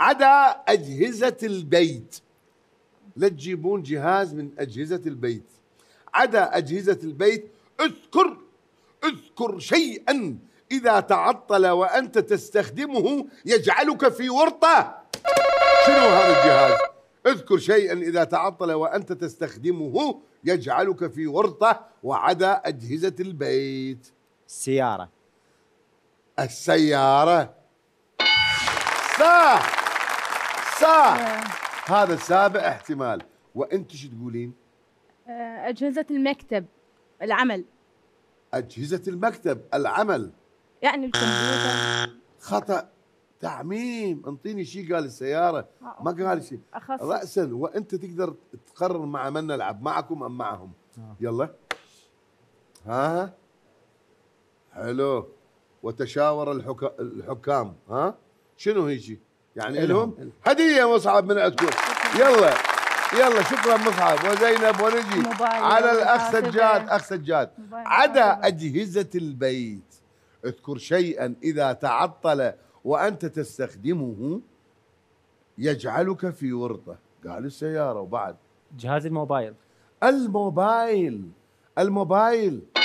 عدا أجهزة البيت لا تجيبون جهاز من أجهزة البيت عدا أجهزة البيت اذكر اذكر شيئا إذا تعطل وأنت تستخدمه يجعلك في ورطة شنو هذا الجهاز؟ اذكر شيئا إذا تعطل وأنت تستخدمه يجعلك في ورطة وعدا أجهزة البيت السيارة السيارة صح صح آه. هذا سابع احتمال وانت شو تقولين؟ آه، اجهزه المكتب العمل اجهزه المكتب العمل يعني الكمبيوتر خطا تعميم انطيني شيء قال السياره آه، ما قال شيء راسا وانت تقدر تقرر مع من نلعب معكم ام معهم يلا ها حلو وتشاور الحكام ها شنو هيجي يعني لهم هديه مصعب من عندكم يلا يلا شكرا مصعب وزينب ونجي على الاخ سجاد اخ سجاد عدا اجهزه البيت اذكر شيئا اذا تعطل وانت تستخدمه يجعلك في ورطه قال السياره وبعد جهاز الموبايل الموبايل الموبايل